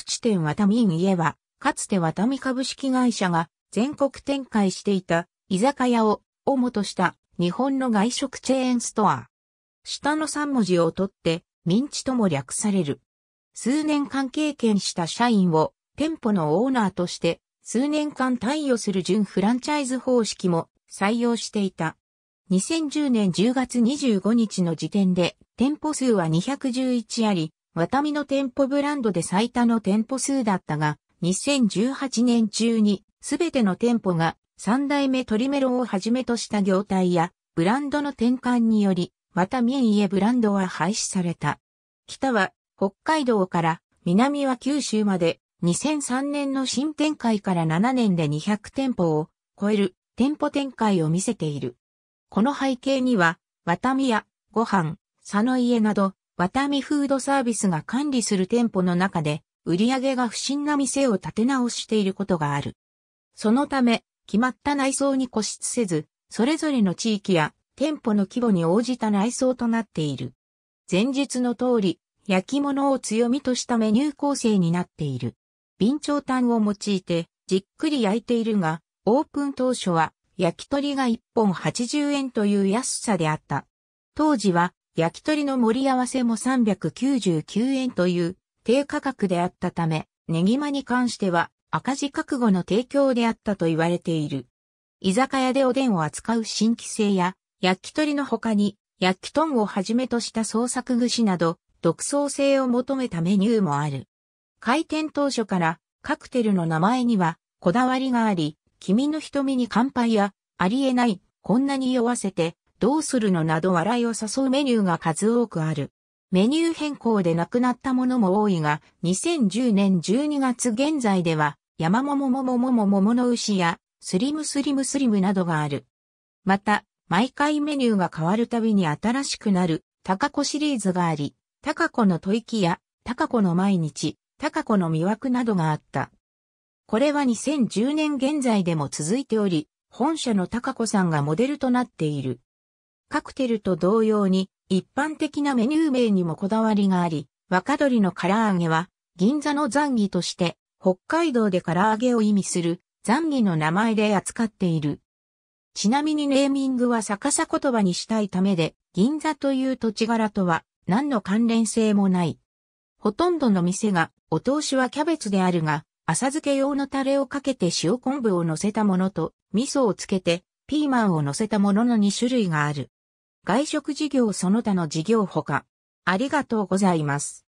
地点ワタミン家は、かつてワタミ株式会社が全国展開していた居酒屋を、をもとした日本の外食チェーンストア。下の3文字を取って、ミンチとも略される。数年間経験した社員を店舗のオーナーとして数年間対応する準フランチャイズ方式も採用していた。2010年10月25日の時点で店舗数は211あり、ワタミの店舗ブランドで最多の店舗数だったが、2018年中にすべての店舗が三代目トリメロをはじめとした業態やブランドの転換により、ワタミエブランドは廃止された。北は北海道から南は九州まで2003年の新展開から7年で200店舗を超える店舗展開を見せている。この背景には、ワタミやご飯、佐野家などワタミフードサービスが管理する店舗の中で、売り上げが不審な店を立て直していることがある。そのため、決まった内装に固執せず、それぞれの地域や店舗の規模に応じた内装となっている。前述の通り、焼き物を強みとしたメニュー構成になっている。備長炭を用いて、じっくり焼いているが、オープン当初は、焼き鳥が1本80円という安さであった。当時は、焼き鳥の盛り合わせも399円という低価格であったため、ネギマに関しては赤字覚悟の提供であったと言われている。居酒屋でおでんを扱う新規性や、焼き鳥の他に、焼き豚をはじめとした創作串など、独創性を求めたメニューもある。開店当初から、カクテルの名前には、こだわりがあり、君の瞳に乾杯や、ありえない、こんなに酔わせて、どうするのなど笑いを誘うメニューが数多くある。メニュー変更でなくなったものも多いが、2010年12月現在では、山桃桃桃桃の牛や、スリムスリムスリムなどがある。また、毎回メニューが変わるたびに新しくなる、タカコシリーズがあり、タカコの吐息や、タカコの毎日、タカコの魅惑などがあった。これは2010年現在でも続いており、本社のタカコさんがモデルとなっている。カクテルと同様に一般的なメニュー名にもこだわりがあり、若鶏の唐揚げは銀座の残儀として北海道で唐揚げを意味する残儀の名前で扱っている。ちなみにネーミングは逆さ言葉にしたいためで、銀座という土地柄とは何の関連性もない。ほとんどの店がお通しはキャベツであるが、浅漬け用のタレをかけて塩昆布を乗せたものと、味噌をつけて、ピーマンを乗せたものの2種類がある。外食事業その他の事業ほか。ありがとうございます。